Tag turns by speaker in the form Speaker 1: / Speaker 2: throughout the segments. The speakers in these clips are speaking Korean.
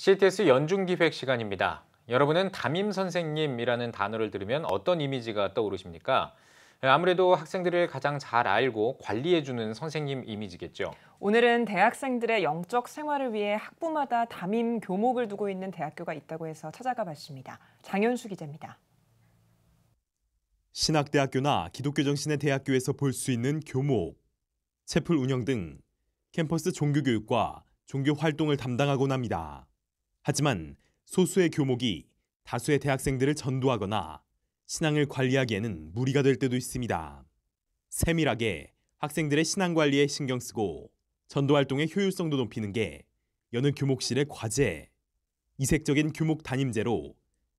Speaker 1: CTS 연중 기획 시간입니다. 여러분은 담임 선생님이라는 단어를 들으면 어떤 이미지가 떠오르십니까? 예, 아무래도 학생들을 가장 잘 알고 관리해주는 선생님 이미지겠죠. 오늘은 대학생들의 영적 생활을 위해 학부마다 담임 교목을 두고 있는 대학교가 있다고 해서 찾아가 봤습니다. 장현수 기자입니다.
Speaker 2: 신학대학교나 기독교정신의 대학교에서 볼 수 있는 교목, 채플 운영 등 캠퍼스 종교교육과 종교 활동을 담당하곤 합니다. 하지만 소수의 교목이 다수의 대학생들을 전도하거나 신앙을 관리하기에는 무리가 될 때도 있습니다. 세밀하게 학생들의 신앙 관리에 신경 쓰고 전도 활동의 효율성도 높이는 게 여느 교목실의 과제. 이색적인 교목 담임제로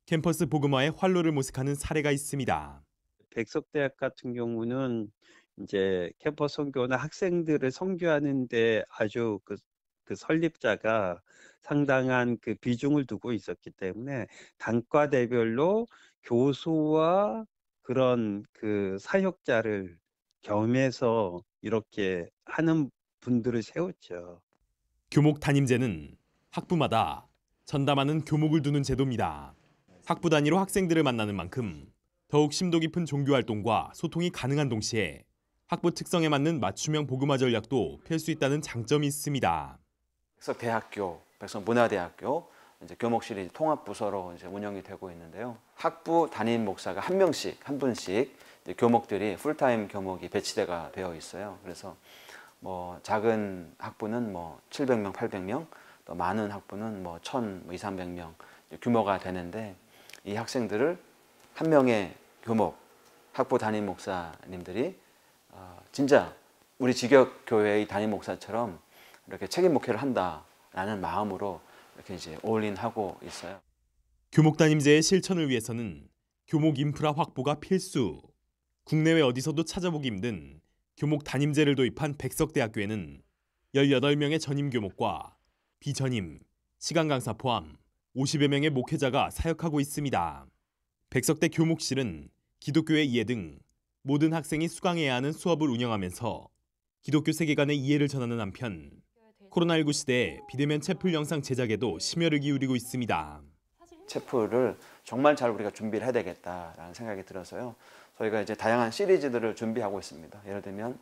Speaker 2: 캠퍼스 보음화의 활로를 모색하는 사례가 있습니다.
Speaker 3: 백석대학 같은 경우는 이제 캠퍼스 선교나 학생들을 선교하는데 아주 그그 설립자가 상당한 그 비중을 두고 있었기 때문에 단과대별로 교수와 그런 그 사역자를 겸해서 이렇게 하는 분들을 세웠죠. 교목 담임제는
Speaker 2: 학부마다 전담하는 교목을 두는 제도입니다. 학부 단위로 학생들을 만나는 만큼 더욱 심도 깊은 종교 활동과 소통이 가능한 동시에 학부 특성에 맞는
Speaker 3: 맞춤형 보그마 전략도 펼 수 있다는 장점이 있습니다. 그래서 대학교, 백성 문화대학교 이제 교목실이 통합부서로 이제 운영이 되고 있는데요. 학부 담임 목사가 한 명씩, 한 분씩 교목들이 풀타임 교목이 배치대가 되어 있어요. 그래서 뭐 작은 학부는 뭐 700명, 800명, 또 많은 학부는 뭐 1,000, 2, 300명 규모가 되는데 이 학생들을 한 명의 교목, 학부 담임 목사님들이 어, 진짜 우리 직역 교회의 담임 목사처럼 이렇게 책임 목회를 한다라는 마음으로 이렇게 이제 올인하고 있어요.
Speaker 2: 교목 담임제의 실천을 위해서는 교목 인프라 확보가 필수. 국내외 어디서도 찾아보기 힘든 교목 담임제를 도입한 백석대학교에는 18명의 전임 교목과 비전임, 시간 강사 포함 50여 명의 목회자가 사역하고 있습니다. 백석대 교목실은 기독교의 이해 등 모든 학생이 수강해야 하는 수업을 운영하면서 기독교 세계관의 이해를 전하는 한편 코로나19 시대에 비대면 채플 영상 제작에도
Speaker 3: 심혈을 기울이고 있습니다. 채플을 정말 잘 우리가 준비를 해야 되겠다라는 생각이 들어서요. 저희가 이제 다양한 시리즈들을 준비하고 있습니다. 예를 들면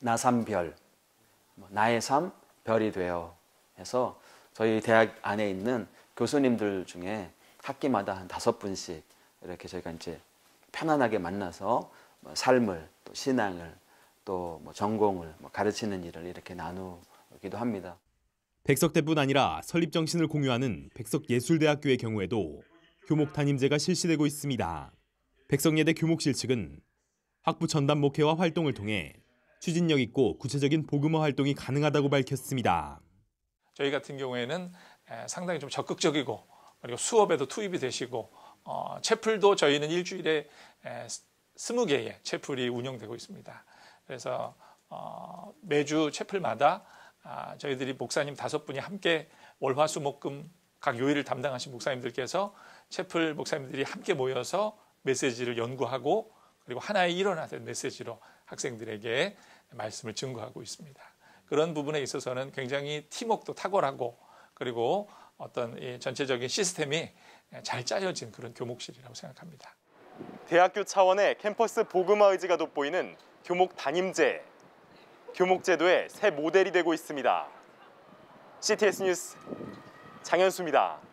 Speaker 3: 나삼별, 뭐 나의 삶, 별이 되어 해서 저희 대학 안에 있는 교수님들 중에 학기마다 한 다섯 분씩 이렇게 저희가 이제 편안하게 만나서 뭐 삶을 또 신앙을 또뭐 전공을 뭐 가르치는 일을 이렇게 나누기도 합니다. 백석대뿐
Speaker 2: 아니라 설립 정신을 공유하는 백석예술대학교의 경우에도 교목 담임제가 실시되고 있습니다. 백석예대 교목실 측은 학부 전담 목회와 활동을 통해 추진력 있고 구체적인 보금화 활동이 가능하다고 밝혔습니다.
Speaker 1: 저희 같은 경우에는 상당히 좀 적극적이고 그리고 수업에도 투입이 되시고 어, 채플도 저희는 일주일에 20개의 채플이 운영되고 있습니다. 그래서 어, 매주 채플마다 아, 저희들이 목사님 다섯 분이 함께 월화수목금 각 요일을 담당하신 목사님들께서 채플 목사님들이 함께 모여서 메시지를 연구하고 그리고 하나의 일어나된 메시지로 학생들에게 말씀을 증거하고 있습니다. 그런 부분에 있어서는 굉장히 팀웍도 탁월하고 그리고 어떤 전체적인 시스템이 잘 짜여진 그런 교목실이라고 생각합니다.
Speaker 2: 대학교 차원의 캠퍼스 보그마 의지가 돋보이는 교목 담임제, 교목제도의 새 모델이 되고 있습니다. CTS 뉴스 장현수입니다.